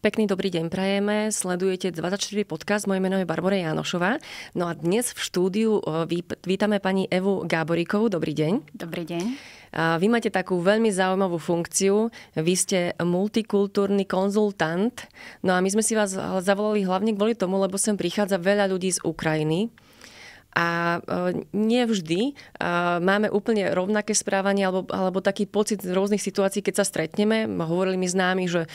Pekný dobrý deň prajeme, sledujete 24 podcast, moje meno je Barbara Janošová. No a dnes v štúdiu vítame pani Evu Gáborikovú, dobrý deň. Dobrý deň. Vy máte takú veľmi zaujímavú funkciu, vy ste multikultúrny konzultant, no a my sme si vás zavolali hlavne kvôli tomu, lebo sem prichádza veľa ľudí z Ukrajiny, a e, nevždy e, máme úplne rovnaké správanie alebo, alebo taký pocit z rôznych situácií, keď sa stretneme. Hovorili mi známi, že e,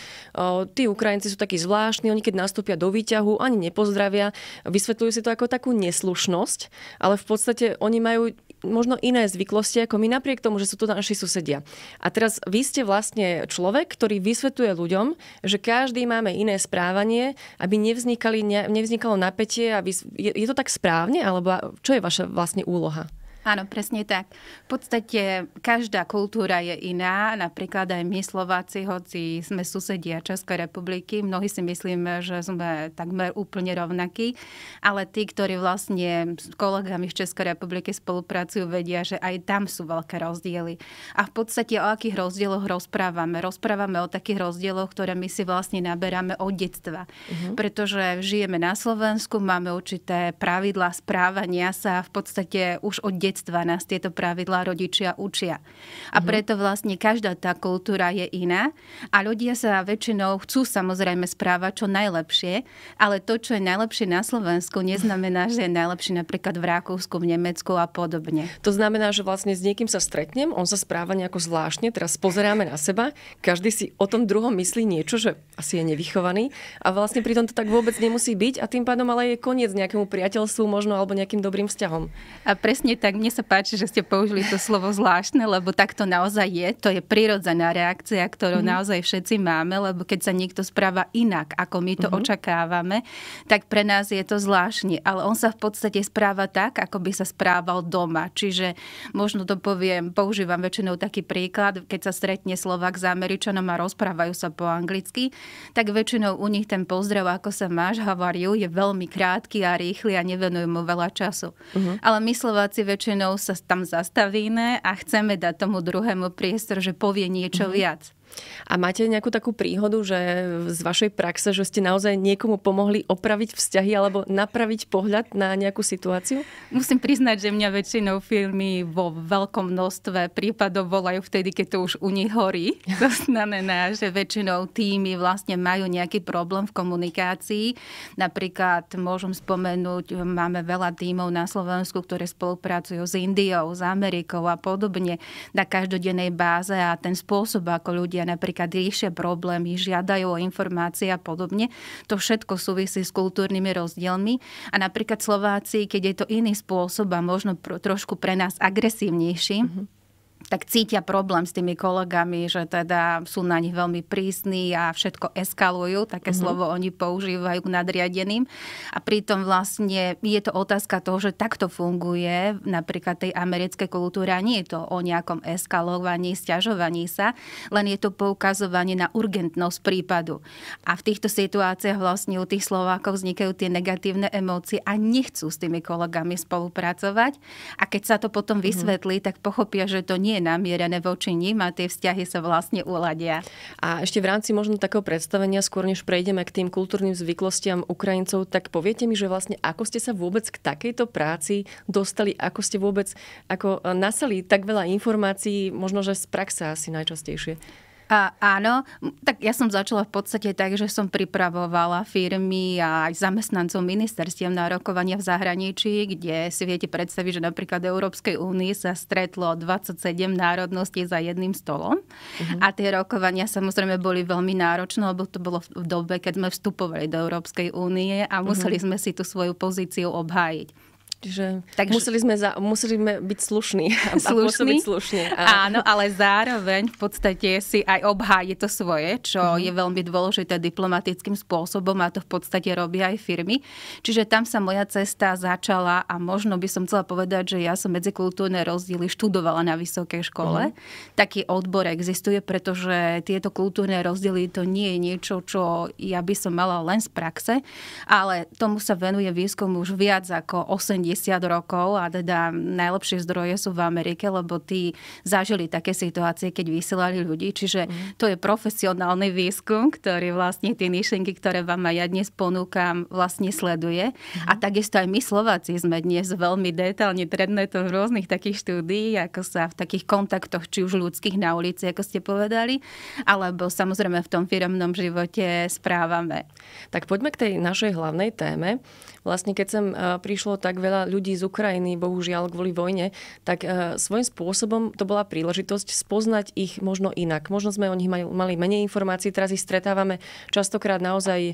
tí Ukrajinci sú takí zvláštni, oni keď nastúpia do výťahu, ani nepozdravia, vysvetľujú si to ako takú neslušnosť, ale v podstate oni majú možno iné zvyklosti ako my, napriek tomu, že sú tu naši susedia. A teraz vy ste vlastne človek, ktorý vysvetuje ľuďom, že každý máme iné správanie, aby nevznikali, nevznikalo napätie. Aby, je, je to tak správne? Alebo čo je vaša vlastne úloha? Áno, presne tak. V podstate každá kultúra je iná. Napríklad aj my Slováci, hoci sme susedia Českej republiky, mnohí si myslíme, že sme takmer úplne rovnakí, ale tí, ktorí vlastne s kolegami z Českej republiky spolupracujú, vedia, že aj tam sú veľké rozdiely. A v podstate o akých rozdieloch rozprávame? Rozprávame o takých rozdieloch, ktoré my si vlastne naberáme od detstva. Uh-huh. Pretože žijeme na Slovensku, máme určité pravidlá správania sa v podstate už od detstva detstva nás tieto pravidlá rodičia učia. A mhm. preto vlastne každá tá kultúra je iná a ľudia sa väčšinou chcú samozrejme správať čo najlepšie, ale to, čo je najlepšie na Slovensku, neznamená, že je najlepšie napríklad v Rakúsku, v Nemecku a podobne. To znamená, že vlastne s niekým sa stretnem, on sa správa nejako zvláštne, teraz pozeráme na seba, každý si o tom druhom myslí niečo, že asi je nevychovaný a vlastne pritom to tak vôbec nemusí byť a tým pádom ale je koniec nejakému priateľstvu možno alebo nejakým dobrým vzťahom. A presne tak mne sa páči, že ste použili to slovo zvláštne, lebo tak to naozaj je. To je prirodzená reakcia, ktorú mm. naozaj všetci máme, lebo keď sa niekto správa inak, ako my to mm očakávame, tak pre nás je to zvláštne. Ale on sa v podstate správa tak, ako by sa správal doma. Čiže možno to poviem, používam väčšinou taký príklad, keď sa stretne Slovak s Američanom a rozprávajú sa po anglicky, tak väčšinou u nich ten pozdrav, ako sa máš, havariu, je veľmi krátky a rýchly a nevenujú mu veľa času. mm Ale my Slováci väčšinou väčšinou sa tam zastavíme a chceme dať tomu druhému priestor, že povie niečo mm-hmm. viac. A máte nejakú takú príhodu, že z vašej praxe, že ste naozaj niekomu pomohli opraviť vzťahy alebo napraviť pohľad na nejakú situáciu? Musím priznať, že mňa väčšinou filmy vo veľkom množstve prípadov volajú vtedy, keď to už u nich horí. To znamená, že väčšinou týmy vlastne majú nejaký problém v komunikácii. Napríklad môžem spomenúť, máme veľa týmov na Slovensku, ktoré spolupracujú s Indiou, s Amerikou a podobne na každodennej báze a ten spôsob, ako ľudia napríklad riešia problémy, žiadajú o informácie a podobne. To všetko súvisí s kultúrnymi rozdielmi. A napríklad Slováci, keď je to iný spôsob a možno pro, trošku pre nás agresívnejší, mm-hmm tak cítia problém s tými kolegami, že teda sú na nich veľmi prísni a všetko eskalujú, také mm-hmm. slovo oni používajú k nadriadeným. A pritom vlastne je to otázka toho, že takto funguje napríklad tej americkej kultúre a nie je to o nejakom eskalovaní, stiažovaní sa, len je to poukazovanie na urgentnosť prípadu. A v týchto situáciách vlastne u tých Slovákov vznikajú tie negatívne emócie a nechcú s tými kolegami spolupracovať. A keď sa to potom mhm. vysvetlí, mm-hmm. tak pochopia, že to nie je namierené voči ním a tie vzťahy sa vlastne uladia. A ešte v rámci možno takého predstavenia, skôr než prejdeme k tým kultúrnym zvyklostiam Ukrajincov, tak poviete mi, že vlastne ako ste sa vôbec k takejto práci dostali, ako ste vôbec ako e, nasali tak veľa informácií, možno že z praxe asi najčastejšie. A, áno, tak ja som začala v podstate tak, že som pripravovala firmy a aj zamestnancov ministerstiev na rokovania v zahraničí, kde si viete predstaviť, že napríklad Európskej únii sa stretlo 27 národností za jedným stolom. Uh-huh. A tie rokovania samozrejme boli veľmi náročné, lebo to bolo v dobe, keď sme vstupovali do Európskej únie a mhm. museli uh-huh. sme si tú svoju pozíciu obhájiť. Čiže Takže... museli, sme za, museli sme byť slušní slušný? a slušne. Áno, ale zároveň v podstate si aj obháje to svoje, čo mm-hmm. je veľmi dôležité diplomatickým spôsobom a to v podstate robia aj firmy. Čiže tam sa moja cesta začala a možno by som chcela povedať, že ja som medzikultúrne rozdiely študovala na vysokej škole. Mm-hmm. Taký odbor existuje, pretože tieto kultúrne rozdiely to nie je niečo, čo ja by som mala len z praxe, ale tomu sa venuje výskum už viac ako 80 50 rokov a teda najlepšie zdroje sú v Amerike, lebo tí zažili také situácie, keď vysielali ľudí. Čiže mhm. to je profesionálny výskum, ktorý vlastne tie myšlienky, ktoré vám aj ja dnes ponúkam, vlastne sleduje. A mhm. takisto aj my Slováci sme dnes veľmi detálne predmetom rôznych takých štúdií, ako sa v takých kontaktoch, či už ľudských na ulici, ako ste povedali, alebo samozrejme v tom firmnom živote správame. Tak poďme k tej našej hlavnej téme. Vlastne keď sem e, prišlo tak veľa ľudí z Ukrajiny, bohužiaľ kvôli vojne, tak e, svojím spôsobom to bola príležitosť spoznať ich možno inak. Možno sme o nich mali menej informácií, teraz ich stretávame častokrát naozaj e,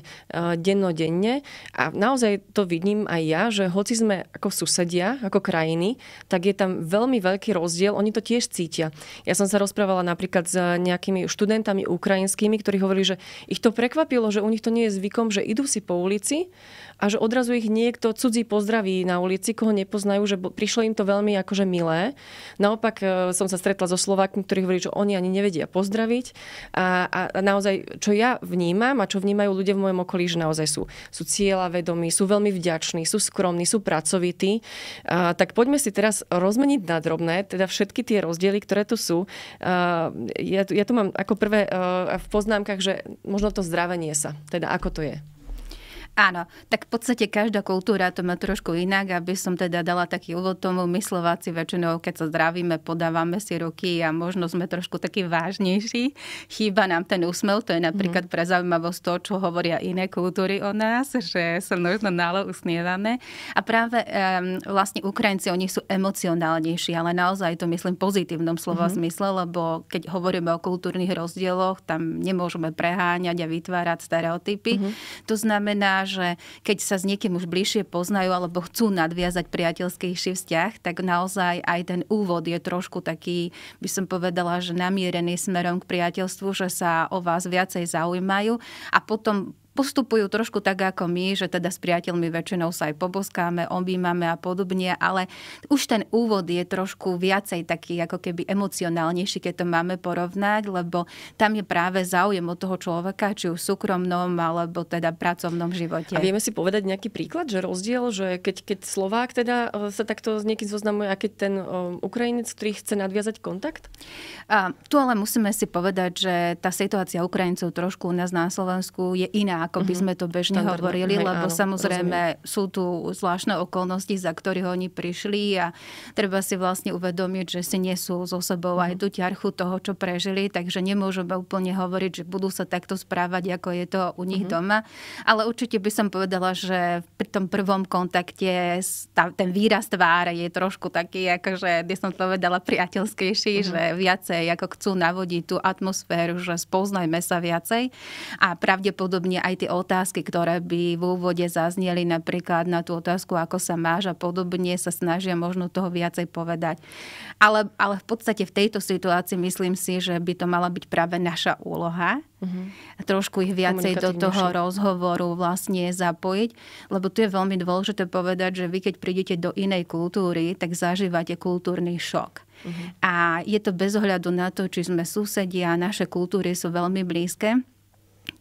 dennodenne a naozaj to vidím aj ja, že hoci sme ako susedia, ako krajiny, tak je tam veľmi veľký rozdiel, oni to tiež cítia. Ja som sa rozprávala napríklad s nejakými študentami ukrajinskými, ktorí hovorili, že ich to prekvapilo, že u nich to nie je zvykom, že idú si po ulici a že odrazu ich niekto cudzí pozdraví na ulici ulici, koho nepoznajú, že prišlo im to veľmi akože milé. Naopak e, som sa stretla so Slovákmi, ktorí hovorili, že oni ani nevedia pozdraviť. A, a, a naozaj, čo ja vnímam a čo vnímajú ľudia v mojom okolí, že naozaj sú, sú vedomí, sú veľmi vďační, sú skromní, sú pracovití. A, tak poďme si teraz rozmeniť na drobné, teda všetky tie rozdiely, ktoré tu sú. A, ja, ja tu mám ako prvé e, a, v poznámkach, že možno to zdravenie sa, teda ako to je. Áno, tak v podstate každá kultúra to má trošku inak, aby som teda dala taký úvod tomu. My Slováci väčšinou, keď sa zdravíme, podávame si ruky a možno sme trošku takí vážnejší. Chýba nám ten úsmev, to je mhm. napríklad pre zaujímavosť to, čo hovoria iné kultúry o nás, že sa možno nálo usmievame. A práve um, vlastne Ukrajinci, oni sú emocionálnejší, ale naozaj to myslím pozitívnom slova mm-hmm. zmysle, lebo keď hovoríme o kultúrnych rozdieloch, tam nemôžeme preháňať a vytvárať stereotypy. Mm-hmm. To znamená, že keď sa s niekým už bližšie poznajú alebo chcú nadviazať priateľskejší vzťah, tak naozaj aj ten úvod je trošku taký, by som povedala, že namierený smerom k priateľstvu, že sa o vás viacej zaujímajú a potom postupujú trošku tak ako my, že teda s priateľmi väčšinou sa aj poboskáme, objímame a podobne, ale už ten úvod je trošku viacej taký ako keby emocionálnejší, keď to máme porovnať, lebo tam je práve záujem od toho človeka, či už v súkromnom alebo teda pracovnom živote. A vieme si povedať nejaký príklad, že rozdiel, že keď, keď Slovák teda e, sa takto s niekým zoznamuje a keď ten e, Ukrajinec, ktorý chce nadviazať kontakt? A, tu ale musíme si povedať, že tá situácia Ukrajincov trošku u nás na Slovensku je iná ako by mhm. sme to bežne Nehodno, hovorili, hej, lebo áno, samozrejme rozumiem. sú tu zvláštne okolnosti, za ktorých oni prišli a treba si vlastne uvedomiť, že si nesú so sebou aj mhm. tú ťarchu toho, čo prežili, takže nemôžeme úplne hovoriť, že budú sa takto správať, ako je to u nich mhm. doma. Ale určite by som povedala, že pri tom prvom kontakte tá, ten výraz tváre je trošku taký, akože, kde som povedala, priateľskejší, že viacej ako chcú navodiť tú atmosféru, že spoznajme sa viacej a pravdepodobne aj aj tie otázky, ktoré by v úvode zazneli napríklad na tú otázku, ako sa máš a podobne, sa snažia možno toho viacej povedať. Ale, ale v podstate v tejto situácii myslím si, že by to mala byť práve naša úloha, Mm-hmm. Trošku ich viacej do toho rozhovoru vlastne zapojiť, lebo tu je veľmi dôležité povedať, že vy keď prídete do inej kultúry, tak zažívate kultúrny šok. Uh-huh. A je to bez ohľadu na to, či sme susedia, naše kultúry sú veľmi blízke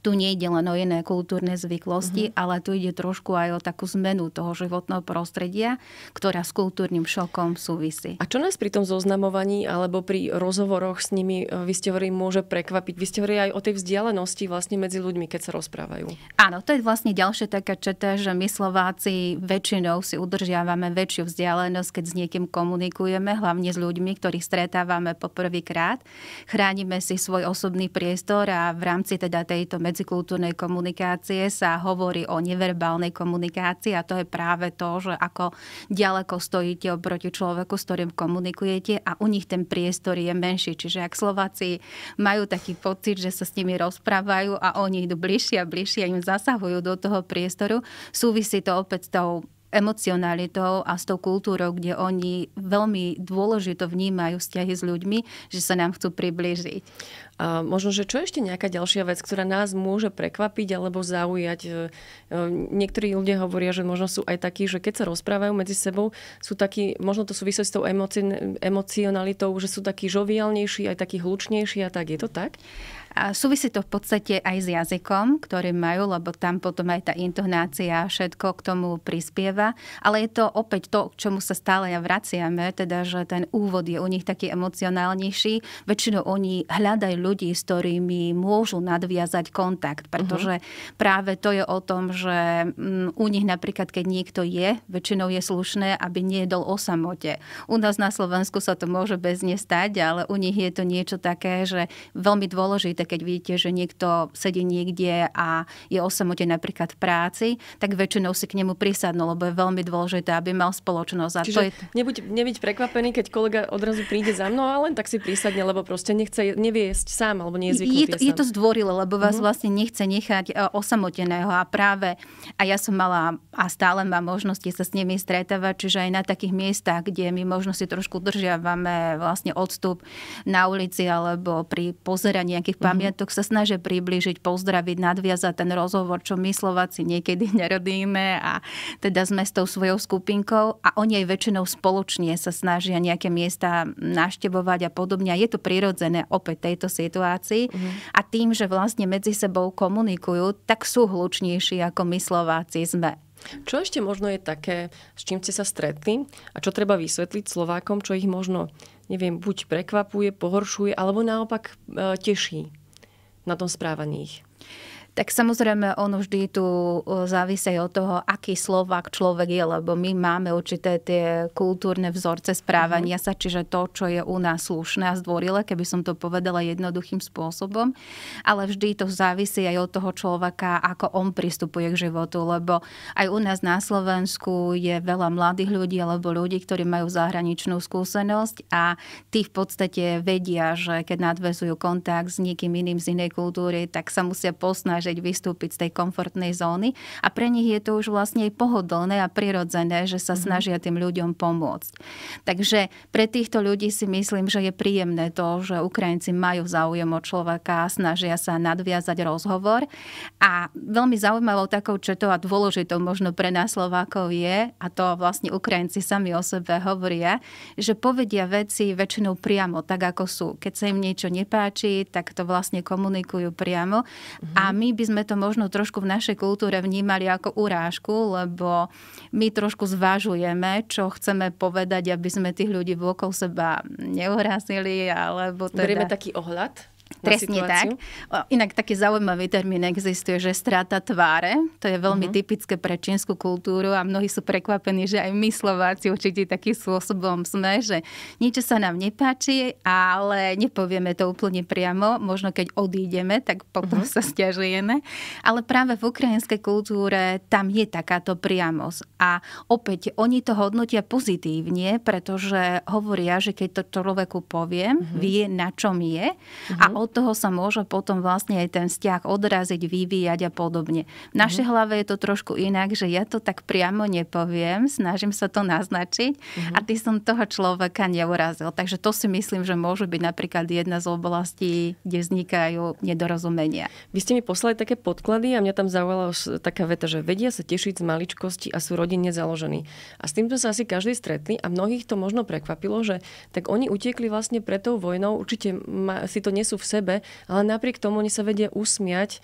tu nejde len o iné kultúrne zvyklosti, mm-hmm. ale tu ide trošku aj o takú zmenu toho životného prostredia, ktorá s kultúrnym šokom súvisí. A čo nás pri tom zoznamovaní alebo pri rozhovoroch s nimi, e, vy ste hovorili, môže prekvapiť? Vy ste hovorili aj o tej vzdialenosti vlastne medzi ľuďmi, keď sa rozprávajú. Áno, to je vlastne ďalšia taká četa, že my Slováci väčšinou si udržiavame väčšiu vzdialenosť, keď s niekým komunikujeme, hlavne s ľuďmi, ktorých stretávame poprvýkrát. Chránime si svoj osobný priestor a v rámci teda tejto medzikultúrnej komunikácie sa hovorí o neverbálnej komunikácii a to je práve to, že ako ďaleko stojíte oproti človeku, s ktorým komunikujete a u nich ten priestor je menší. Čiže ak Slováci majú taký pocit, že sa s nimi rozprávajú a oni idú bližšie a bližšie, a im zasahujú do toho priestoru, súvisí to opäť s tou emocionalitou a s tou kultúrou, kde oni veľmi dôležito vnímajú vzťahy s ľuďmi, že sa nám chcú priblížiť. A možno, že čo je ešte nejaká ďalšia vec, ktorá nás môže prekvapiť alebo zaujať? E, e, niektorí ľudia hovoria, že možno sú aj takí, že keď sa rozprávajú medzi sebou, sú takí, možno to súvisí s tou emoci- emocionalitou, že sú takí žoviálnejší, aj takí hlučnejší a tak. Je to tak? A súvisí to v podstate aj s jazykom, ktorý majú, lebo tam potom aj tá intonácia všetko k tomu prispieva. Ale je to opäť to, k čomu sa stále ja vraciame, teda, že ten úvod je u nich taký emocionálnejší. Väčšinou oni hľadajú ľudí, ľudí, s ktorými môžu nadviazať kontakt, mhm. pretože uh-huh. práve to je o tom, že mm, u nich napríklad, keď niekto je, väčšinou je slušné, aby nejedol o samote. U nás na Slovensku sa to môže bez nestať, ale u nich je to niečo také, že veľmi dôležité, keď vidíte, že niekto sedí niekde a je o samote napríklad v práci, tak väčšinou si k nemu prisadnú, lebo je veľmi dôležité, aby mal spoločnosť. A Čiže to je... nebuď, nebyť prekvapený, keď kolega odrazu príde za mnou a len tak si prísadne, lebo proste nechce neviesť sám, alebo nie je zvyknutý je to, sám. Je to zdvorilé, lebo vás mm-hmm. vlastne nechce nechať e, osamoteného a práve, a ja som mala a stále mám možnosti sa s nimi stretávať, čiže aj na takých miestach, kde my možno si trošku držiavame vlastne odstup na ulici alebo pri pozeraní nejakých uh-huh. pamiatok sa snažia priblížiť, pozdraviť, nadviazať ten rozhovor, čo my Slováci niekedy nerodíme a teda sme s tou svojou skupinkou a oni aj väčšinou spoločne sa snažia nejaké miesta naštevovať a podobne. A je to prirodzené opäť tejto si situácii. mm-hmm. A tým, že vlastne medzi sebou komunikujú, tak sú hlučnejší ako my Slováci sme. Čo ešte možno je také, s čím ste sa stretli a čo treba vysvetliť Slovákom, čo ich možno, neviem, buď prekvapuje, pohoršuje, alebo naopak e, teší na tom správaní ich? Tak samozrejme, ono vždy tu závisí od toho, aký Slovak človek je, lebo my máme určité tie kultúrne vzorce správania mhm. sa, čiže to, čo je u nás slušné a zdvorilé, keby som to povedala jednoduchým spôsobom, ale vždy to závisí aj od toho človeka, ako on pristupuje k životu, lebo aj u nás na Slovensku je veľa mladých ľudí alebo ľudí, ktorí majú zahraničnú skúsenosť a tí v podstate vedia, že keď nadvezujú kontakt s niekým iným z inej kultúry, tak sa musia posnažiť snažiť vystúpiť z tej komfortnej zóny a pre nich je to už vlastne pohodlné a prirodzené, že sa mm-hmm. snažia tým ľuďom pomôcť. Takže pre týchto ľudí si myslím, že je príjemné to, že Ukrajinci majú záujem o človeka a snažia sa nadviazať rozhovor. A veľmi zaujímavou takou četou a dôležitou možno pre nás Slovákov je, a to vlastne Ukrajinci sami o sebe hovoria, že povedia veci väčšinou priamo, tak ako sú. Keď sa im niečo nepáči, tak to vlastne komunikujú priamo. Mm-hmm. A mhm. my by sme to možno trošku v našej kultúre vnímali ako urážku, lebo my trošku zvážujeme, čo chceme povedať, aby sme tých ľudí vôkol seba neurazili. Alebo teda... Berieme taký ohľad? Presne tak. Inak taký zaujímavý termín existuje, že strata tváre. To je veľmi uh-huh. typické pre čínsku kultúru a mnohí sú prekvapení, že aj my Slováci určite takým spôsobom sme, že niečo sa nám nepáči, ale nepovieme to úplne priamo. Možno keď odídeme, tak potom uh-huh. sa stiažujeme. Ale práve v ukrajinskej kultúre tam je takáto priamosť. A opäť oni to hodnotia pozitívne, pretože hovoria, že keď to človeku poviem, uh-huh. vie na čom je uh-huh. a od toho sa môže potom vlastne aj ten vzťah odraziť, vyvíjať a podobne. V našej mm-hmm. hlave je to trošku inak, že ja to tak priamo nepoviem, snažím sa to naznačiť mm-hmm. a mhm. ty som toho človeka neurazil. Takže to si myslím, že môže byť napríklad jedna z oblastí, kde vznikajú nedorozumenia. Vy ste mi poslali také podklady a mňa tam zaujala taká veta, že vedia sa tešiť z maličkosti a sú rodinne založení. A s týmto sa asi každý stretli a mnohých to možno prekvapilo, že tak oni utiekli vlastne pred tou vojnou, určite ma, si to nesú v sebe, ale napriek tomu oni sa vedia usmiať,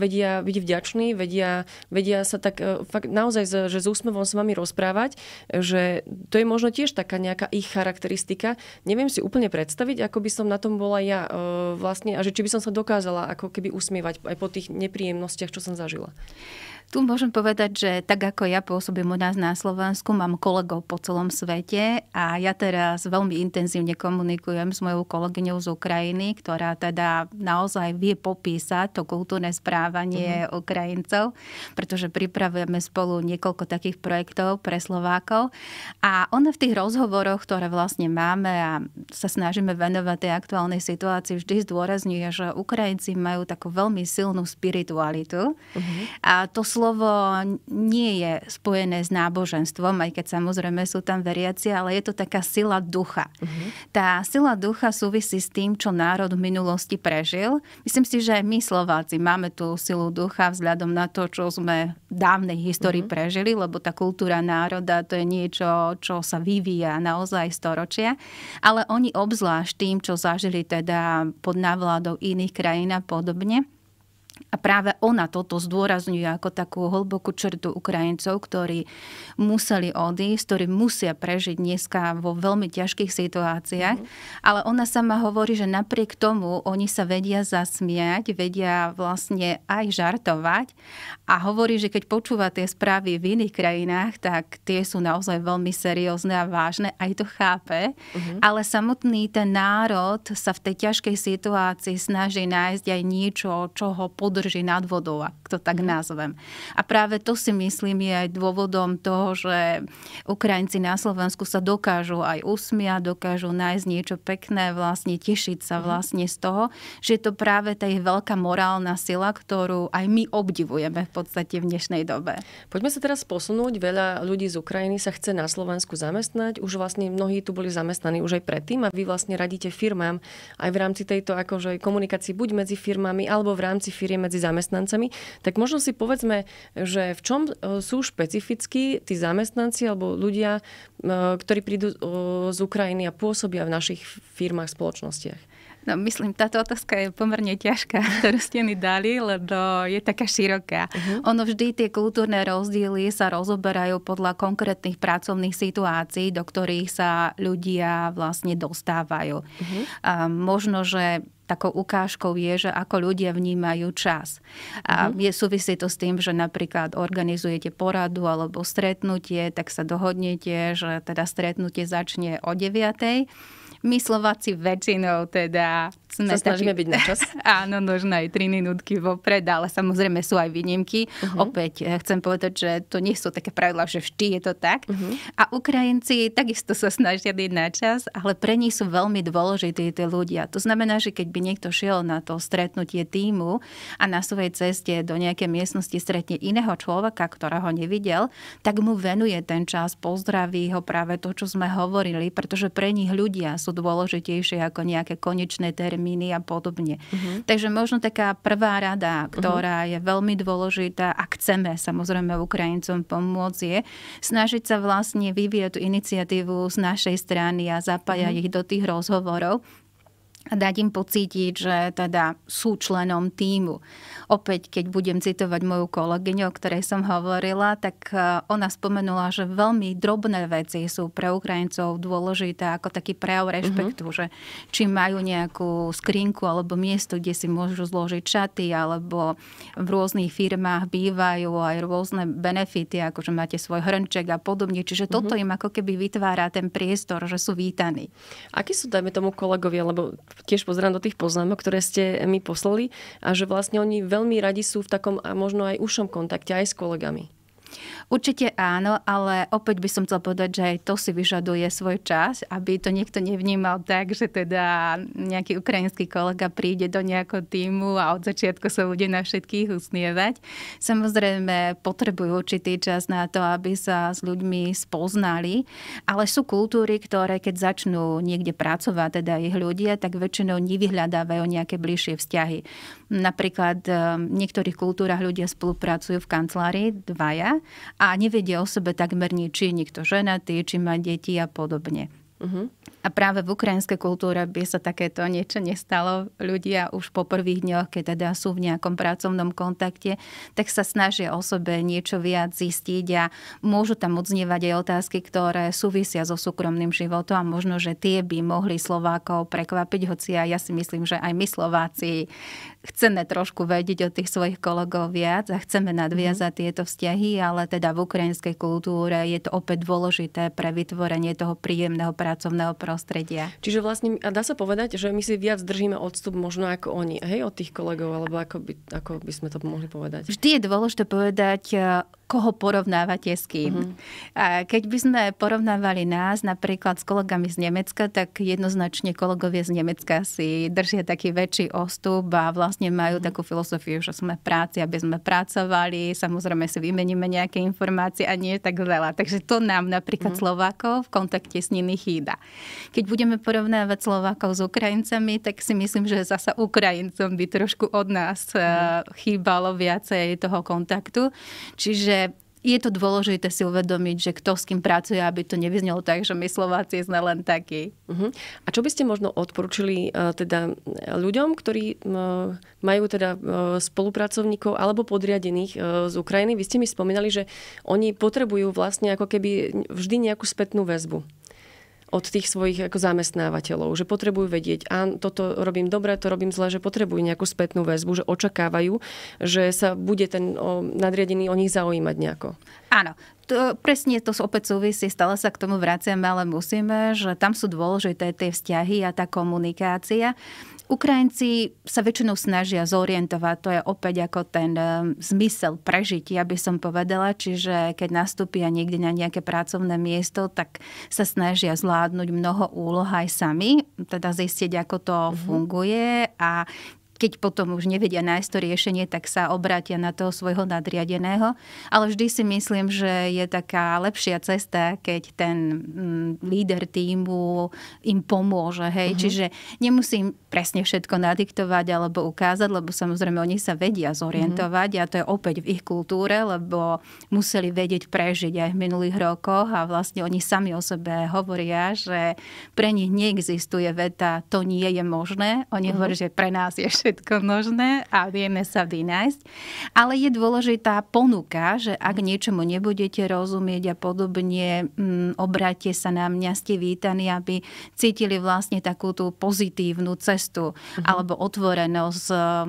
vedia byť vďační, vedia, vedia sa tak e, fakt naozaj, že s úsmevom s vami rozprávať, že to je možno tiež taká nejaká ich charakteristika. Neviem si úplne predstaviť, ako by som na tom bola ja e, vlastne a že či by som sa dokázala ako keby usmievať aj po tých nepríjemnostiach, čo som zažila. Tu môžem povedať, že tak ako ja pôsobím u nás na Slovensku, mám kolegov po celom svete a ja teraz veľmi intenzívne komunikujem s mojou kolegyňou z Ukrajiny, ktorá teda naozaj vie popísať to kultúrne správanie mm-hmm. Ukrajincov, pretože pripravujeme spolu niekoľko takých projektov pre Slovákov a ona v tých rozhovoroch, ktoré vlastne máme a sa snažíme venovať tej aktuálnej situácii, vždy zdôrazňuje, že Ukrajinci majú takú veľmi silnú spiritualitu mm a to slovo nie je spojené s náboženstvom, aj keď samozrejme sú tam veriaci, ale je to taká sila ducha. Uh-huh. Tá sila ducha súvisí s tým, čo národ v minulosti prežil. Myslím si, že aj my Slováci máme tú silu ducha vzhľadom na to, čo sme v dávnej histórii uh-huh. prežili, lebo tá kultúra národa to je niečo, čo sa vyvíja naozaj storočia. Ale oni obzvlášť tým, čo zažili teda pod návladou iných krajín a podobne, a práve ona toto zdôrazňuje ako takú hlbokú črtu Ukrajincov, ktorí museli odísť, ktorí musia prežiť dneska vo veľmi ťažkých situáciách. Mm. Ale ona sama hovorí, že napriek tomu oni sa vedia zasmiať, vedia vlastne aj žartovať. A hovorí, že keď počúva tie správy v iných krajinách, tak tie sú naozaj veľmi seriózne a vážne. Aj to chápe. Mm. Ale samotný ten národ sa v tej ťažkej situácii snaží nájsť aj niečo, čo ho pod podrží nad vodou, ak to tak mhm. názvem. A práve to si myslím je aj dôvodom toho, že Ukrajinci na Slovensku sa dokážu aj usmiať, dokážu nájsť niečo pekné, vlastne tešiť sa mhm. vlastne z toho, že je to práve tá veľká morálna sila, ktorú aj my obdivujeme v podstate v dnešnej dobe. Poďme sa teraz posunúť. Veľa ľudí z Ukrajiny sa chce na Slovensku zamestnať. Už vlastne mnohí tu boli zamestnaní už aj predtým a vy vlastne radíte firmám aj v rámci tejto akože komunikácii buď medzi firmami alebo v rámci firiem medzi zamestnancami, tak možno si povedzme, že v čom e, sú špecificky tí zamestnanci alebo ľudia, e, ktorí prídu e, z Ukrajiny a pôsobia v našich firmách, spoločnostiach. No myslím, táto otázka je pomerne ťažká, ktorú ste mi dali, lebo je taká široká. Uh-huh. Ono vždy tie kultúrne rozdiely sa rozoberajú podľa konkrétnych pracovných situácií, do ktorých sa ľudia vlastne dostávajú. Uh-huh. A možno, že takou ukážkou je, že ako ľudia vnímajú čas. A mhm. je súvisí to s tým, že napríklad organizujete poradu alebo stretnutie, tak sa dohodnete, že teda stretnutie začne o 9 my Slováci väčšinou teda sme sa snažíme taký... byť na čas. Áno, možno aj 3 minútky vopred, ale samozrejme sú aj výnimky. Uh-huh. Opäť eh, chcem povedať, že to nie sú také pravidlá, že vždy je to tak. Uh-huh. A Ukrajinci takisto sa snažia byť na čas, ale pre nich sú veľmi dôležití tí ľudia. To znamená, že keď by niekto šiel na to stretnutie týmu a na svojej ceste do nejakej miestnosti stretne iného človeka, ktorého nevidel, tak mu venuje ten čas, pozdraví ho práve to, čo sme hovorili, pretože pre nich ľudia sú dôležitejšie ako nejaké konečné termíny vitamíny a podobne. Uh-huh. Takže možno taká prvá rada, ktorá uh-huh. je veľmi dôležitá a chceme samozrejme Ukrajincom pomôcť, je snažiť sa vlastne vyvíjať tú iniciatívu z našej strany a zapájať uh-huh. ich do tých rozhovorov a dať im pocítiť, že teda sú členom týmu opäť, keď budem citovať moju kolegyňu, o ktorej som hovorila, tak e, ona spomenula, že veľmi drobné veci sú pre Ukrajincov dôležité ako taký prejav mhm. rešpektu, uh-huh. že či majú nejakú skrinku alebo miesto, kde si môžu zložiť šaty, alebo v rôznych firmách bývajú aj rôzne benefity, ako že máte svoj hrnček a podobne. Čiže mhm. toto uh-huh. im ako keby vytvára ten priestor, že sú vítaní. Akí sú, dajme tomu, kolegovia, lebo tiež pozerám do tých poznámok, ktoré ste mi poslali a že vlastne oni veľmi veľmi radi sú v takom a možno aj ušom kontakte aj s kolegami. Určite áno, ale opäť by som chcel povedať, že aj to si vyžaduje svoj čas, aby to niekto nevnímal tak, že teda nejaký ukrajinský kolega príde do nejakého týmu a od začiatku sa bude na všetkých usmievať. Samozrejme, potrebujú určitý čas na to, aby sa s ľuďmi spoznali, ale sú kultúry, ktoré keď začnú niekde pracovať, teda ich ľudia, tak väčšinou nevyhľadávajú nejaké bližšie vzťahy. Napríklad eh, v niektorých kultúrach ľudia spolupracujú v kancelárii dvaja a nevedia o sebe takmer nič, či je niekto ženatý, či má deti a podobne. Uh-huh. A práve v ukrajinskej kultúre by sa takéto niečo nestalo. Ľudia už po prvých dňoch, keď teda sú v nejakom pracovnom kontakte, tak sa snažia o sebe niečo viac zistiť a môžu tam odznievať aj otázky, ktoré súvisia so súkromným životom a možno, že tie by mohli Slovákov prekvapiť, hoci ja, si myslím, že aj my Slováci chceme trošku vedieť od tých svojich kolegov viac a chceme nadviazať uh-huh. tieto vzťahy, ale teda v ukrajinskej kultúre je to opäť dôležité pre vytvorenie toho príjemného práce pracovného prostredia. Čiže vlastne, a dá sa povedať, že my si viac držíme odstup možno ako oni, hej, od tých kolegov, alebo ako by, ako by sme to mohli povedať? Vždy je dôležité povedať, koho porovnávate s kým. Mm-hmm. A keď by sme porovnávali nás napríklad s kolegami z Nemecka, tak jednoznačne kolegovia z Nemecka si držia taký väčší ostup a vlastne majú mm-hmm. takú filozofiu, že sme práci, aby sme pracovali, samozrejme si vymeníme nejaké informácie a nie tak veľa. Takže to nám napríklad mm-hmm. Slovákov v kontakte s nimi chýba. Keď budeme porovnávať Slovákov s Ukrajincami, tak si myslím, že zasa Ukrajincom by trošku od nás mm-hmm. chýbalo viacej toho kontaktu. Čiže je to dôležité si uvedomiť, že kto s kým pracuje, aby to nevyznelo tak, že my Slováci sme len takí. Uh-huh. A čo by ste možno odporúčili uh, teda ľuďom, ktorí uh, majú teda uh, spolupracovníkov alebo podriadených uh, z Ukrajiny? Vy ste mi spomínali, že oni potrebujú vlastne ako keby vždy nejakú spätnú väzbu od tých svojich ako zamestnávateľov, že potrebujú vedieť, a toto robím dobre, to robím zle, že potrebujú nejakú spätnú väzbu, že očakávajú, že sa bude ten nadriadený o nich zaujímať nejako. Áno, to, presne to opäť súvisí, stále sa k tomu vraciame, ale musíme, že tam sú dôležité tie vzťahy a tá komunikácia. Ukrajinci sa väčšinou snažia zorientovať, to je opäť ako ten eh, zmysel prežitia, by som povedala, čiže keď nastúpia niekde na nejaké pracovné miesto, tak sa snažia zvládnuť mnoho úloh aj sami, teda zistiť, ako to mm-hmm. funguje a keď potom už nevedia nájsť to riešenie, tak sa obrátia na toho svojho nadriadeného. Ale vždy si myslím, že je taká lepšia cesta, keď ten mm, líder týmu im pomôže. Hej? Uh-huh. Čiže nemusím presne všetko nadiktovať alebo ukázať, lebo samozrejme oni sa vedia zorientovať uh-huh. a to je opäť v ich kultúre, lebo museli vedieť prežiť aj v minulých rokoch a vlastne oni sami o sebe hovoria, že pre nich neexistuje veta, to nie je možné. Oni uh-huh. hovoria, že pre nás je všetko možné a vieme sa vynájsť. Ale je dôležitá ponuka, že ak niečomu nebudete rozumieť a podobne, m, mm, obráte sa na mňa, ste vítaní, aby cítili vlastne takú tú pozitívnu cestu mm-hmm. alebo otvorenosť ehm,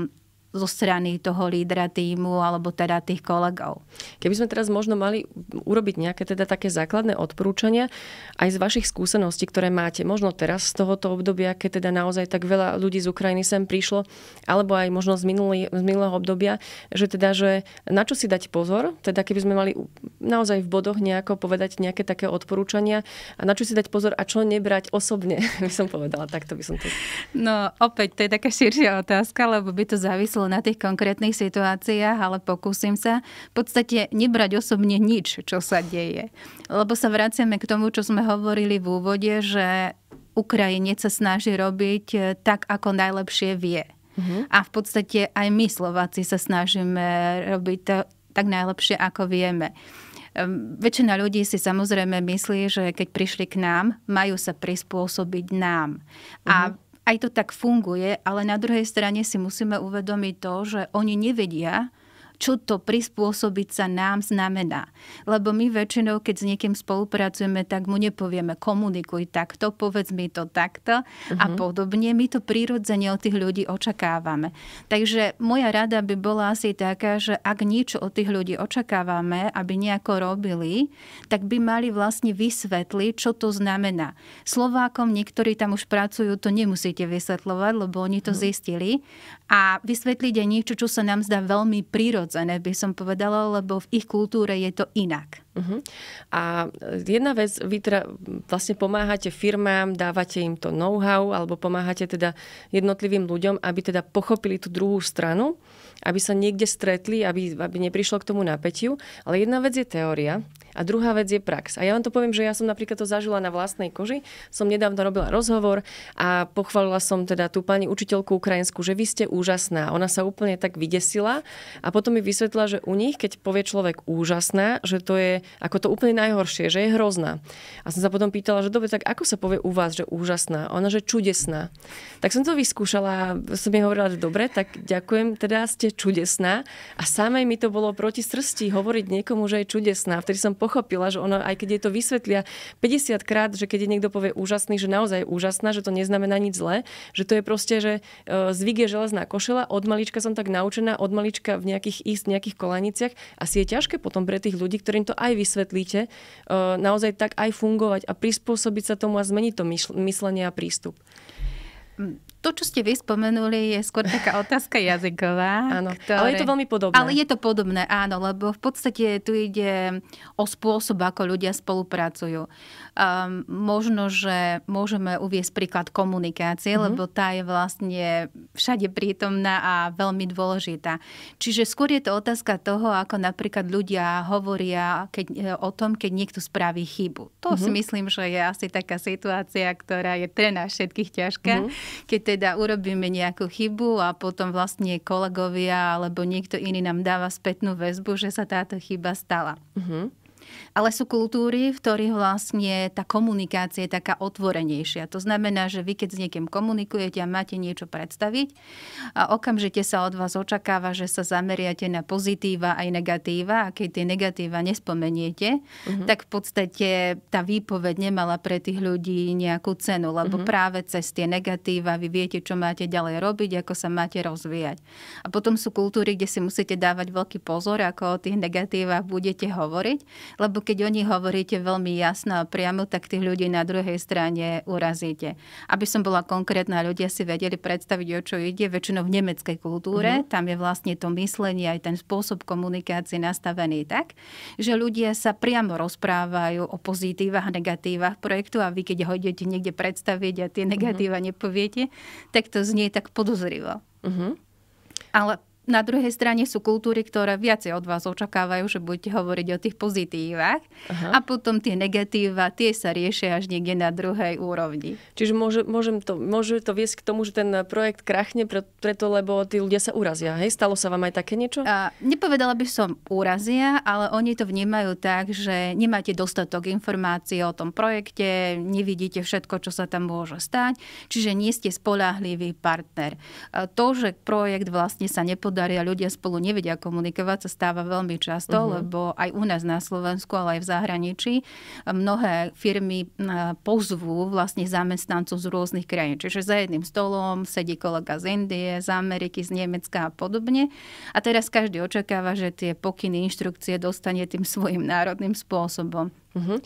zo strany toho lídra týmu alebo teda tých kolegov. Keby sme teraz možno mali urobiť nejaké teda také základné odporúčania aj z vašich skúseností, ktoré máte možno teraz z tohoto obdobia, keď teda naozaj tak veľa ľudí z Ukrajiny sem prišlo, alebo aj možno z, minulý, z minulého obdobia, že teda, že na čo si dať pozor, teda keby sme mali naozaj v bodoch nejako povedať nejaké také odporúčania a na čo si dať pozor a čo nebrať osobne, by som povedala, takto by som to... No opäť, to je taká širšia otázka, lebo by to závislo číslo na tých konkrétnych situáciách, ale pokúsim sa v podstate nebrať osobne nič, čo sa deje. Lebo sa vraciame k tomu, čo sme hovorili v úvode, že Ukrajine sa snaží robiť e, tak, ako najlepšie vie. Mm-hmm. A v podstate aj my Slováci sa snažíme robiť to tak najlepšie, ako vieme. Ehm, väčšina ľudí si samozrejme myslí, že keď prišli k nám, majú sa prispôsobiť nám. Uh-huh. A mhm. Aj to tak funguje, ale na druhej strane si musíme uvedomiť to, že oni nevedia, čo to prispôsobiť sa nám znamená. Lebo my väčšinou, keď s niekým spolupracujeme, tak mu nepovieme komunikuj takto, povedz mi to takto uh-huh. a mhm. podobne. My to prirodzene od tých ľudí očakávame. Takže moja rada by bola asi taká, že ak niečo od tých ľudí očakávame, aby nejako robili, tak by mali vlastne vysvetliť, čo to znamená. Slovákom niektorí tam už pracujú, to nemusíte vysvetľovať, lebo oni to uh-huh. zistili. A vysvetliť aj niečo, čo sa nám zdá veľmi prirodzené prirodzené, by som povedala, lebo v ich kultúre je to inak. Uh-huh. A e, jedna vec, vy teda vlastne pomáhate firmám, dávate im to know-how alebo pomáhate teda jednotlivým ľuďom, aby teda pochopili tú druhú stranu, aby sa niekde stretli, aby, aby neprišlo k tomu napätiu. Ale jedna vec je teória a druhá vec je prax. A ja vám to poviem, že ja som napríklad to zažila na vlastnej koži. Som nedávno robila rozhovor a pochválila som teda tú pani učiteľku ukrajinskú, že vy ste úžasná. Ona sa úplne tak vydesila a potom mi vysvetlila, že u nich, keď povie človek úžasná, že to je ako to úplne najhoršie, že je hrozná. A som sa potom pýtala, že dobre, tak ako sa povie u vás, že úžasná? A ona, že čudesná. Tak som to vyskúšala a som jej hovorila, že dobre, tak ďakujem, teda ste čudesná. A samej mi to bolo proti srsti hovoriť niekomu, že je čudesná. Vtedy som pochopila, že ona, aj keď jej to vysvetlia 50 krát, že keď jej niekto povie úžasný, že naozaj je úžasná, že to neznamená nič zlé, že to je proste, že e, zvyk je železná košela, od malička som tak naučená, od malička v nejakých ísť, nejakých kolaniciach, a je ťažké potom pre tých ľudí, ktorým to aj aj vysvetlíte, e, naozaj tak aj fungovať a prispôsobiť sa tomu a zmeniť to myslenie a prístup. Mm, to, čo ste vy spomenuli, je skôr taká otázka jazyková. Áno, ktoré... ale je to veľmi podobné. Ale je to podobné, áno, lebo v podstate tu ide o spôsob, ako ľudia spolupracujú. Um, možno, že môžeme uvieť príklad komunikácie, mm-hmm. lebo tá je vlastne všade prítomná a veľmi dôležitá. Čiže skôr je to otázka toho, ako napríklad ľudia hovoria keď, e, o tom, keď niekto spraví chybu. To mm-hmm. si myslím, že je asi taká situácia, ktorá je pre nás všetkých ťažká, mm-hmm. keď teda urobíme nejakú chybu a potom vlastne kolegovia alebo niekto iný nám dáva spätnú väzbu, že sa táto chyba stala. Uh-huh. Ale sú kultúry, v ktorých vlastne tá komunikácia je taká otvorenejšia. To znamená, že vy keď s niekým komunikujete a máte niečo predstaviť, a okamžite sa od vás očakáva, že sa zameriate na pozitíva aj negatíva a keď tie negatíva nespomeniete, uh-huh. tak v podstate tá výpoveď nemala pre tých ľudí nejakú cenu, lebo uh-huh. práve cez tie negatíva vy viete, čo máte ďalej robiť, ako sa máte rozvíjať. A potom sú kultúry, kde si musíte dávať veľký pozor, ako o tých negatívach budete hovoriť, lebo keď o nich hovoríte veľmi jasno a priamo, tak tých ľudí na druhej strane urazíte. Aby som bola konkrétna, ľudia si vedeli predstaviť, o čo ide, väčšinou v nemeckej kultúre, mm-hmm. tam je vlastne to myslenie, aj ten spôsob komunikácie nastavený tak, že ľudia sa priamo rozprávajú o pozitívach, negatívach projektu a vy keď ho idete niekde predstaviť a tie mhm. negatíva mm-hmm. nepoviete, tak to znie tak podozrivo. Mm-hmm. Ale na druhej strane sú kultúry, ktoré viacej od vás očakávajú, že budete hovoriť o tých pozitívach Aha. a potom tie negatíva, tie sa riešia až niekde na druhej úrovni. Čiže môže, môžem to, môže to viesť k tomu, že ten projekt krachne pre, preto, lebo tí ľudia sa urazia. Hej? Stalo sa vám aj také niečo? A, nepovedala by som urazia, ale oni to vnímajú tak, že nemáte dostatok informácií o tom projekte, nevidíte všetko, čo sa tam môže stať, čiže nie ste spolahlivý partner. A to, že projekt vlastne sa nepo nehospodári a ľudia spolu nevedia komunikovať, sa stáva veľmi často, uh-huh. lebo aj u nás na Slovensku, ale aj v zahraničí mnohé firmy e, pozvú vlastne zamestnancov z rôznych krajín. Čiže za jedným stolom sedí kolega z Indie, z Ameriky, z Nemecka a podobne. A teraz každý očakáva, že tie pokyny, inštrukcie dostane tým svojim národným spôsobom. Uh-huh.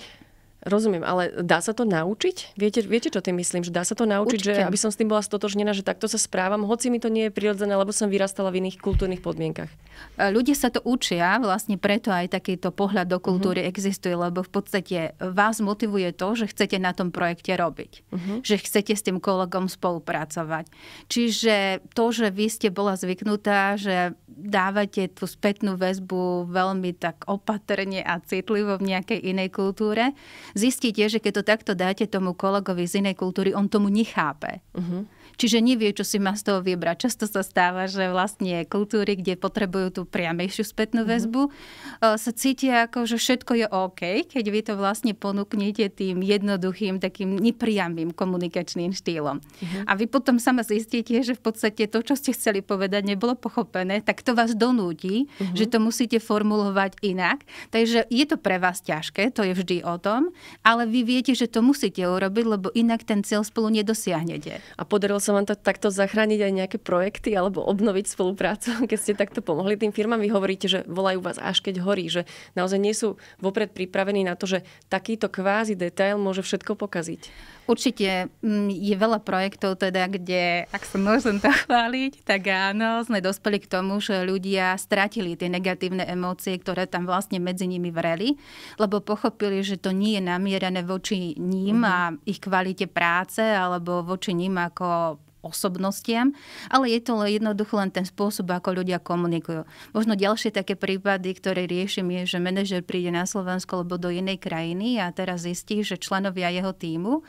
Rozumiem, ale dá sa to naučiť? Viete, viete čo tým myslím? Že dá sa to naučiť, Určite. že aby som s tým bola stotožnená, že takto sa správam, hoci mi to nie je prirodzené, lebo som vyrastala v iných kultúrnych podmienkach. E, ľudia sa to učia, vlastne preto aj takýto pohľad do kultúry uh-huh. existuje, lebo v podstate vás motivuje to, že chcete na tom projekte robiť, uh-huh. že chcete s tým kolegom spolupracovať. Čiže to, že vy ste bola zvyknutá, že dávate tú spätnú väzbu veľmi tak opatrne a citlivo v nejakej inej kultúre, zistíte, že keď to takto dáte tomu kolegovi z inej kultúry, on tomu nechápe. Uh-huh čiže nevie, čo si má z toho vybrať. Často sa stáva, že vlastne kultúry, kde potrebujú tú priamejšiu spätnú mhm. väzbu, mm-hmm. sa cítia ako, že všetko je OK, keď vy to vlastne ponúknete tým jednoduchým, takým nepriamým komunikačným štýlom. Mm-hmm. A vy potom sama zistíte, že v podstate to, čo ste chceli povedať, nebolo pochopené, tak to vás donúti, mm-hmm. že to musíte formulovať inak. Takže je to pre vás ťažké, to je vždy o tom, ale vy viete, že to musíte urobiť, lebo inak ten cieľ spolu nedosiahnete. A podarilo sa vám to, takto zachrániť aj nejaké projekty alebo obnoviť spoluprácu, keď ste takto pomohli tým firmám? Vy hovoríte, že volajú vás až keď horí, že naozaj nie sú vopred pripravení na to, že takýto kvázi detail môže všetko pokaziť. Určite mm, je veľa projektov, teda, kde, ak sa môžem to chváliť, tak áno, sme dospeli k tomu, že ľudia stratili tie negatívne emócie, ktoré tam vlastne medzi nimi vreli, lebo pochopili, že to nie je namierané voči ním mm-hmm. a ich kvalite práce alebo voči ním ako osobnostiam, ale je to jednoducho len ten spôsob, ako ľudia komunikujú. Možno ďalšie také prípady, ktoré riešim, je, že manažer príde na Slovensko alebo do inej krajiny a teraz zistí, že členovia jeho týmu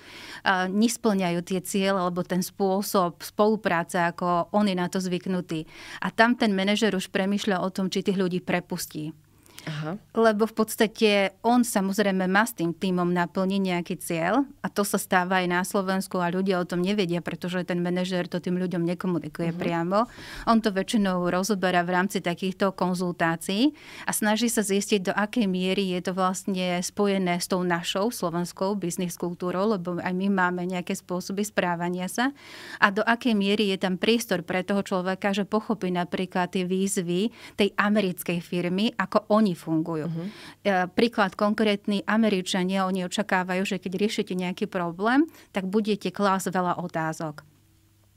nesplňajú tie ciele alebo ten spôsob spolupráce, ako on je na to zvyknutý. A tam ten manažer už premyšľa o tom, či tých ľudí prepustí Aha. Lebo v podstate on samozrejme má s tým týmom naplniť nejaký cieľ a to sa stáva aj na Slovensku a ľudia o tom nevedia, pretože ten manažer to tým ľuďom nekomunikuje uh-huh. priamo. On to väčšinou rozoberá v rámci takýchto konzultácií a snaží sa zistiť, do akej miery je to vlastne spojené s tou našou slovenskou biznis kultúrou, lebo aj my máme nejaké spôsoby správania sa a do akej miery je tam priestor pre toho človeka, že pochopí napríklad tie výzvy tej americkej firmy, ako oni fungujú. Uh-huh. Príklad konkrétny, Američania, oni očakávajú, že keď riešite nejaký problém, tak budete klásť veľa otázok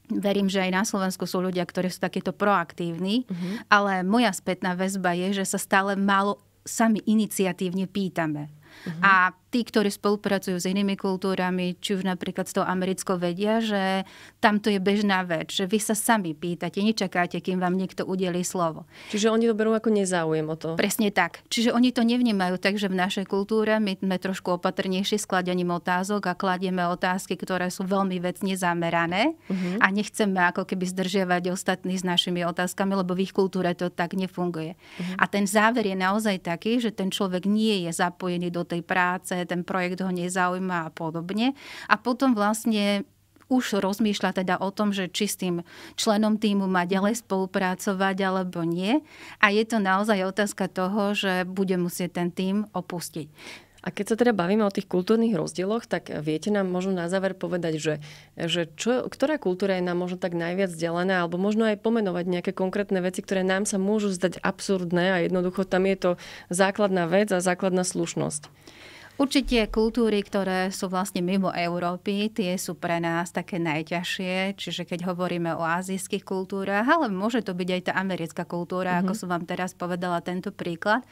verím, že aj na Slovensku sú ľudia, ktorí sú takéto proaktívni, uh-huh. ale moja spätná väzba je, že sa stále málo sami iniciatívne pýtame. Uh-huh. A tí, ktorí spolupracujú s inými kultúrami, či už napríklad s tou americkou, vedia, že tamto je bežná vec, že vy sa sami pýtate, nečakáte, kým vám niekto udelí slovo. Čiže oni to berú ako nezáujem o to. Presne tak. Čiže oni to nevnímajú, takže v našej kultúre my sme trošku opatrnejší s kladením otázok a kladieme otázky, ktoré sú veľmi vecne zamerané uh-huh. a nechceme ako keby zdržiavať ostatní s našimi otázkami, lebo v ich kultúre to tak nefunguje. Uh-huh. A ten záver je naozaj taký, že ten človek nie je zapojený do tej práce, ten projekt ho nezaujíma a podobne. A potom vlastne už rozmýšľa teda o tom, že či s tým členom týmu má ďalej spolupracovať alebo nie. A je to naozaj otázka toho, že bude musieť ten tým opustiť. A keď sa teda bavíme o tých kultúrnych rozdieloch, tak viete nám možno na záver povedať, že, že čo, ktorá kultúra je nám možno tak najviac vzdialená, alebo možno aj pomenovať nejaké konkrétne veci, ktoré nám sa môžu zdať absurdné a jednoducho tam je to základná vec a základná slušnosť. Určite kultúry, ktoré sú vlastne mimo Európy, tie sú pre nás také najťažšie, čiže keď hovoríme o azijských kultúrach, ale môže to byť aj tá americká kultúra, mm-hmm. ako mhm. som vám teraz povedala tento príklad.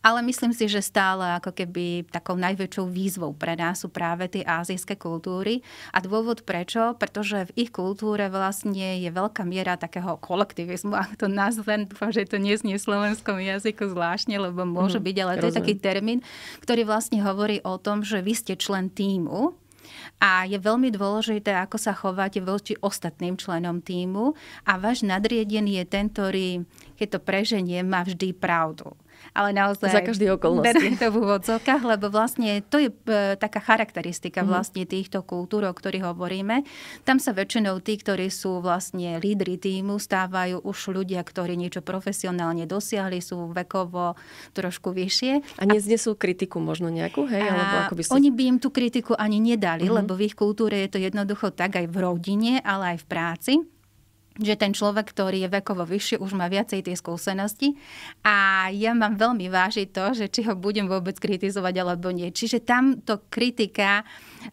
Ale myslím si, že stále ako keby takou najväčšou výzvou pre nás sú práve tie azijské kultúry. A dôvod prečo? Pretože v ich kultúre vlastne je veľká miera takého kolektivizmu, ak to nazvem, dúfam, že to neznie v slovenskom jazyku zvláštne, lebo môže mm-hmm. byť, ale Rozumiem. to je taký termín, ktorý vlastne hovorí hovorí o tom, že vy ste člen týmu a je veľmi dôležité, ako sa chováte voči ostatným členom týmu a váš nadriedený je ten, ktorý, keď to preženie, má vždy pravdu ale naozaj... Za každý okolnosti. Beriem to v úvodzovkách, lebo vlastne to je e, taká charakteristika mhm. vlastne týchto kultúr, o ktorých hovoríme. Tam sa väčšinou tí, ktorí sú vlastne lídry týmu, stávajú už ľudia, ktorí niečo profesionálne dosiahli, sú vekovo trošku vyššie. A neznesú kritiku možno nejakú, hej? alebo ako by si... Oni by im tú kritiku ani nedali, mm-hmm. lebo v ich kultúre je to jednoducho tak aj v rodine, ale aj v práci že ten človek, ktorý je vekovo vyššie, už má viacej tie skúsenosti a ja mám veľmi vážiť to, že či ho budem vôbec kritizovať alebo nie. Čiže tam to kritika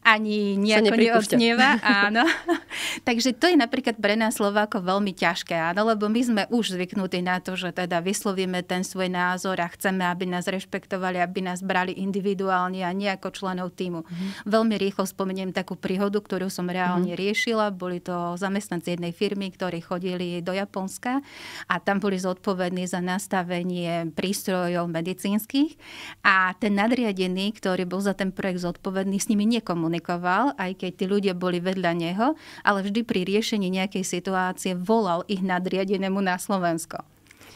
ani nejako neodsnieva. Áno. Takže to je napríklad pre nás Slováko veľmi ťažké, áno, lebo my sme už zvyknutí na to, že teda vyslovíme ten svoj názor a chceme, aby nás rešpektovali, aby nás brali individuálne a nie ako členov týmu. Mm-hmm. Veľmi rýchlo spomeniem takú príhodu, ktorú som reálne mm-hmm. riešila. Boli to zamestnanci jednej firmy, ktorí ktorí chodili do Japonska a tam boli zodpovední za nastavenie prístrojov medicínskych a ten nadriadený, ktorý bol za ten projekt zodpovedný, s nimi nekomunikoval, aj keď tí ľudia boli vedľa neho, ale vždy pri riešení nejakej situácie volal ich nadriadenému na Slovensko.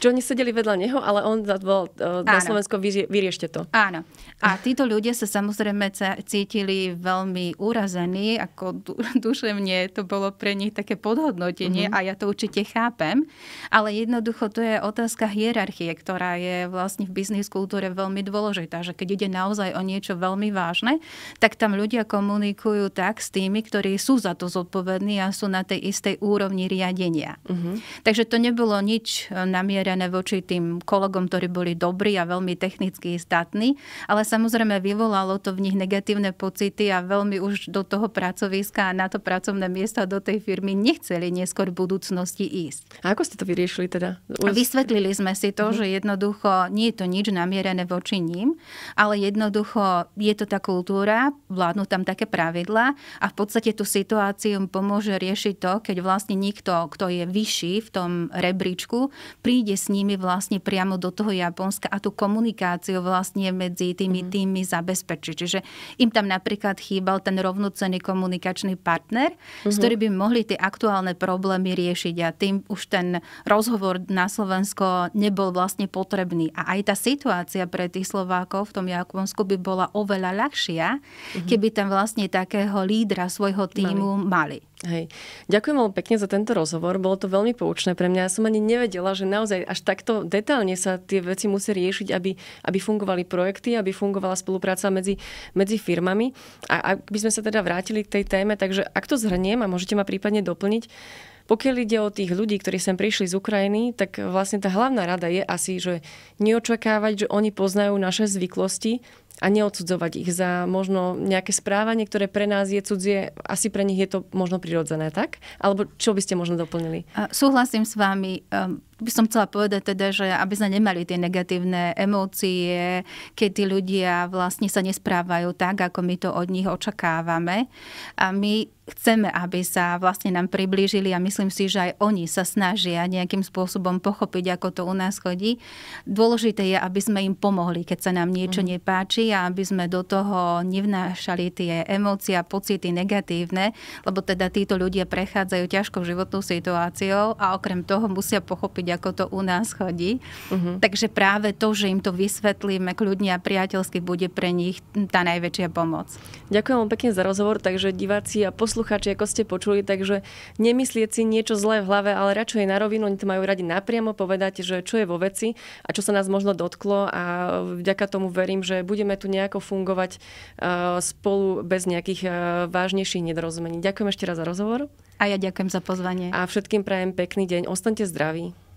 Čiže oni sedeli vedľa neho, ale on bol uh, e, na Slovensko, vy, vyriešte to. Áno. A títo ľudia sa samozrejme cítili veľmi urazení, ako du- duševne to bolo pre nich také podhodnotenie uh-huh. a ja to určite chápem. Ale jednoducho to je otázka hierarchie, ktorá je vlastne v biznis kultúre veľmi dôležitá, že keď ide naozaj o niečo veľmi vážne, tak tam ľudia komunikujú tak s tými, ktorí sú za to zodpovední a sú na tej istej úrovni riadenia. Uh-huh. Takže to nebolo nič e, namierené namierené voči tým kolegom, ktorí boli dobrí a veľmi technicky statní, ale samozrejme vyvolalo to v nich negatívne pocity a veľmi už do toho pracoviska a na to pracovné miesto do tej firmy nechceli neskôr v budúcnosti ísť. A ako ste to vyriešili teda? Vysvetlili sme si to, mhm. že jednoducho nie je to nič namierené voči ním, ale jednoducho je to tá kultúra, vládnu tam také pravidla. a v podstate tú situáciu pomôže riešiť to, keď vlastne nikto, kto je vyšší v tom rebríčku, príde s nimi vlastne priamo do toho Japonska a tú komunikáciu vlastne medzi tými mhm. týmy zabezpečiť. Čiže im tam napríklad chýbal ten rovnocený komunikačný partner, mm-hmm. s mhm. ktorým by mohli tie aktuálne problémy riešiť a tým už ten rozhovor na Slovensko nebol vlastne potrebný. A aj tá situácia pre tých Slovákov v tom Japonsku by bola oveľa ľahšia, mm-hmm. keby tam vlastne takého lídra svojho týmu mali. mali. Hej. Ďakujem veľmi pekne za tento rozhovor. Bolo to veľmi poučné pre mňa. Ja som ani nevedela, že naozaj až takto detálne sa tie veci musí riešiť, aby, aby fungovali projekty, aby fungovala spolupráca medzi, medzi firmami. A ak by sme sa teda vrátili k tej téme, takže ak to zhrniem a môžete ma prípadne doplniť, pokiaľ ide o tých ľudí, ktorí sem prišli z Ukrajiny, tak vlastne tá hlavná rada je asi, že neočakávať, že oni poznajú naše zvyklosti, a neodsudzovať ich za možno nejaké správanie, ktoré pre nás je cudzie, asi pre nich je to možno prirodzené, tak? Alebo čo by ste možno doplnili? Súhlasím s vami. Ehm, by som chcela povedať teda, že aby sme nemali tie negatívne emócie, keď tí ľudia vlastne sa nesprávajú tak, ako my to od nich očakávame. A my chceme, aby sa vlastne nám priblížili a myslím si, že aj oni sa snažia nejakým spôsobom pochopiť, ako to u nás chodí. Dôležité je, aby sme im pomohli, keď sa nám niečo mm. nepáči a aby sme do toho nevnášali tie emócie a pocity negatívne, lebo teda títo ľudia prechádzajú ťažkou životnou situáciou a okrem toho musia pochopiť, ako to u nás chodí. Uh-huh. Takže práve to, že im to vysvetlíme kľudne a priateľsky, bude pre nich tá najväčšia pomoc. Ďakujem vám pekne za rozhovor, takže diváci a poslucháči, ako ste počuli, takže nemyslieť si niečo zlé v hlave, ale radšej na rovinu, oni to majú radi napriamo povedať, že čo je vo veci a čo sa nás možno dotklo a vďaka tomu verím, že budeme môžeme tu nejako fungovať eh, spolu bez nejakých eh, vážnejších nedorozumení. Ďakujem ešte raz za rozhovor. A ja ďakujem za pozvanie. A všetkým prajem pekný deň. Ostaňte zdraví.